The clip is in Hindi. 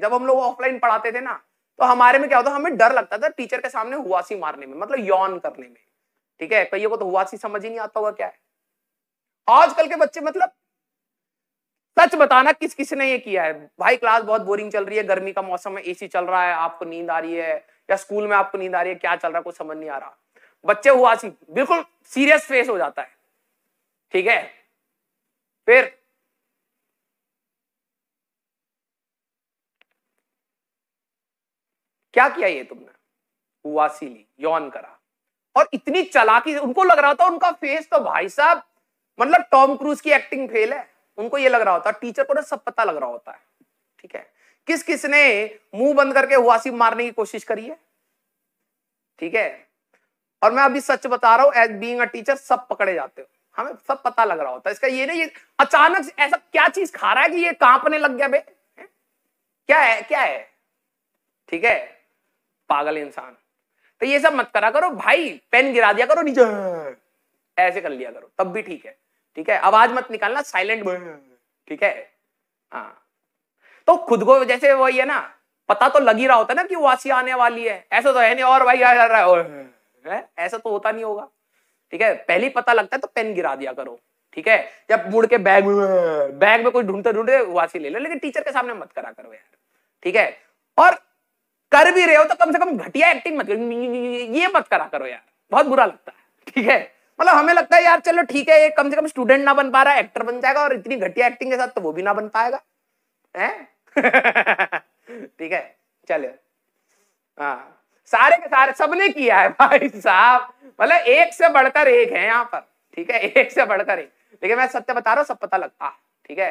जब हम लोग ऑफलाइन पढ़ाते थे ना तो हमारे में क्या होता हमें डर लगता था टीचर के सामने हुआसी मारने में मतलब यौन करने में ठीक है कईयों को तो हुआसी समझ ही नहीं आता होगा क्या है आजकल के बच्चे मतलब सच बताना किस किस ने ये किया है भाई क्लास बहुत बोरिंग चल रही है गर्मी का मौसम है एसी चल रहा है आपको नींद आ रही है या स्कूल में आपको नींद आ रही है क्या चल रहा है कुछ समझ नहीं आ रहा बच्चे हुआ सी बिल्कुल सीरियस फेस हो जाता है ठीक है फिर क्या किया ये तुमने उवासी ली यौन करा और इतनी चलाकी उनको लग रहा था उनका फेस तो भाई साहब मतलब टॉम क्रूज की एक्टिंग फेल है उनको ये लग रहा होता टीचर को ना सब पता लग रहा होता है ठीक है किस किसने मुंह बंद करके हुआसी मारने की कोशिश करी है ठीक है और मैं अभी सच बता रहा हूं एज बीइंग अ टीचर सब पकड़े जाते हो हमें सब पता लग रहा होता है इसका ये नहीं ये अचानक ऐसा क्या चीज खा रहा है कि ये कांपने लग गया बे क्या है क्या है ठीक है पागल इंसान तो ये सब मत करा करो भाई पेन गिरा दिया करो नीचे ऐसे कर लिया करो तब भी ठीक है ठीक है आवाज मत निकालना साइलेंट ठीक है हाँ तो खुद को जैसे वही है ना पता तो लग ही रहा होता है ना कि वासी आने वाली है ऐसा तो है नहीं और भाई आ रहा है ऐसा तो होता नहीं होगा ठीक है पहले पता लगता है तो पेन गिरा दिया करो ठीक है जब मुड़ के बैग बैग में कोई ढूंढते ढूंढते वासी ले लो ले। लेकिन टीचर के सामने मत करा करो यार ठीक है और भी रहे हो तो कम से कम घटिया एक्टिंग मत करो ये मत करा करो यार बहुत बुरा लगता है ठीक है मतलब हमें लगता है यार चलो ठीक है ये कम से कम स्टूडेंट ना बन पा रहा एक्टर बन जाएगा और इतनी घटिया एक्टिंग के साथ तो वो भी ना बन पाएगा ठीक है चलो हाँ सारे के सारे सबने किया है भाई साहब मतलब एक से बढ़कर एक है यहाँ पर ठीक है एक से बढ़कर एक लेकिन मैं सत्य बता रहा हूँ सब पता लगता हाँ, ठीक है